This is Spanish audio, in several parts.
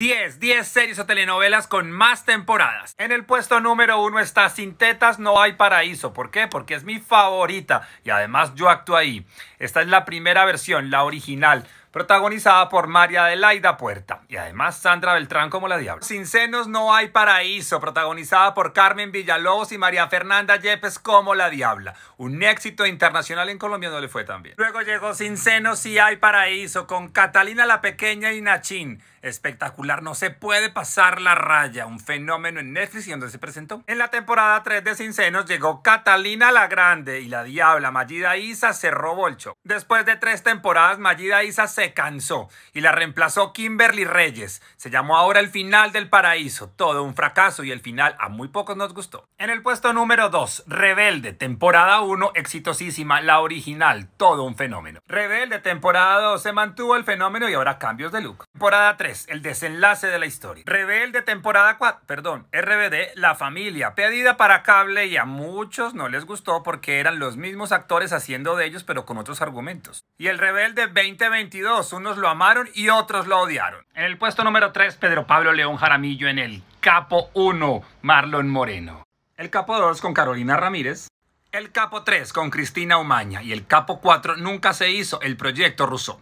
10, 10 series o telenovelas con más temporadas. En el puesto número 1 está Sin tetas no hay paraíso. ¿Por qué? Porque es mi favorita y además yo actúo ahí. Esta es la primera versión, la original, protagonizada por María Adelaida Puerta y además Sandra Beltrán como la diabla. Sin senos no hay paraíso, protagonizada por Carmen Villalobos y María Fernanda Yepes como la diabla. Un éxito internacional en Colombia no le fue tan bien. Luego llegó Sin senos sí hay paraíso con Catalina la Pequeña y Nachín espectacular. No se puede pasar la raya. Un fenómeno en Netflix y donde se presentó. En la temporada 3 de Cincenos llegó Catalina la Grande y la diabla Mayida Isa cerró bolcho el show. Después de tres temporadas, Mayida Isa se cansó y la reemplazó Kimberly Reyes. Se llamó ahora El Final del Paraíso. Todo un fracaso y el final a muy pocos nos gustó. En el puesto número 2, Rebelde, temporada 1, exitosísima, la original. Todo un fenómeno. Rebelde, temporada 2, se mantuvo el fenómeno y ahora cambios de look. Temporada 3, el desenlace de la historia. Rebelde, temporada 4, perdón, RBD, la familia, pedida para cable y a muchos no les gustó porque eran los mismos actores haciendo de ellos pero con otros argumentos. Y el Rebelde 2022, unos lo amaron y otros lo odiaron. En el puesto número 3, Pedro Pablo León Jaramillo en el Capo 1, Marlon Moreno. El Capo 2 con Carolina Ramírez. El Capo 3 con Cristina Umaña y el Capo 4 nunca se hizo el proyecto Rousseau.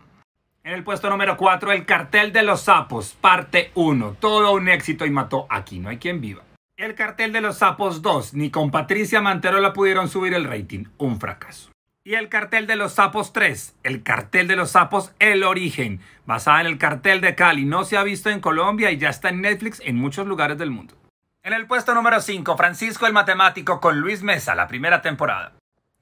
En el puesto número 4, El Cartel de los Sapos, parte 1. Todo un éxito y mató aquí, no hay quien viva. El Cartel de los Sapos 2, ni con Patricia Mantero la pudieron subir el rating, un fracaso. Y el Cartel de los Sapos 3, El Cartel de los Sapos, El Origen, basada en el Cartel de Cali, no se ha visto en Colombia y ya está en Netflix en muchos lugares del mundo. En el puesto número 5, Francisco el Matemático con Luis Mesa, la primera temporada.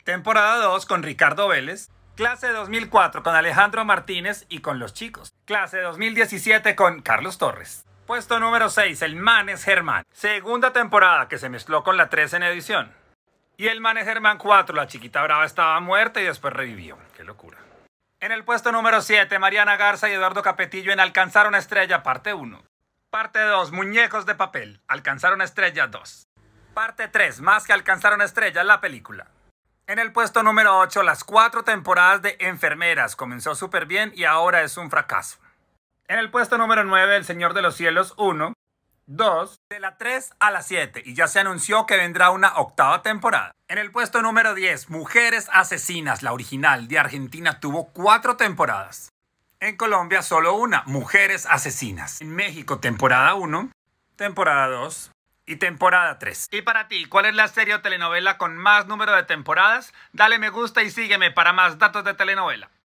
Temporada 2 con Ricardo Vélez. Clase 2004 con Alejandro Martínez y con los chicos. Clase 2017 con Carlos Torres. Puesto número 6, el es Germán. Segunda temporada que se mezcló con la 3 en edición. Y el Manes Germán 4, la chiquita brava estaba muerta y después revivió. Qué locura. En el puesto número 7, Mariana Garza y Eduardo Capetillo en Alcanzar una estrella, parte 1. Parte 2, Muñecos de papel, Alcanzar una estrella 2. Parte 3, Más que alcanzar una estrella, la película. En el puesto número 8, las cuatro temporadas de Enfermeras. Comenzó súper bien y ahora es un fracaso. En el puesto número 9, El Señor de los Cielos 1. 2. De la 3 a la 7. Y ya se anunció que vendrá una octava temporada. En el puesto número 10, Mujeres Asesinas, la original de Argentina, tuvo cuatro temporadas. En Colombia, solo una, Mujeres Asesinas. En México, temporada 1, temporada 2, y temporada 3. Y para ti, ¿cuál es la serie o telenovela con más número de temporadas? Dale me gusta y sígueme para más datos de telenovela.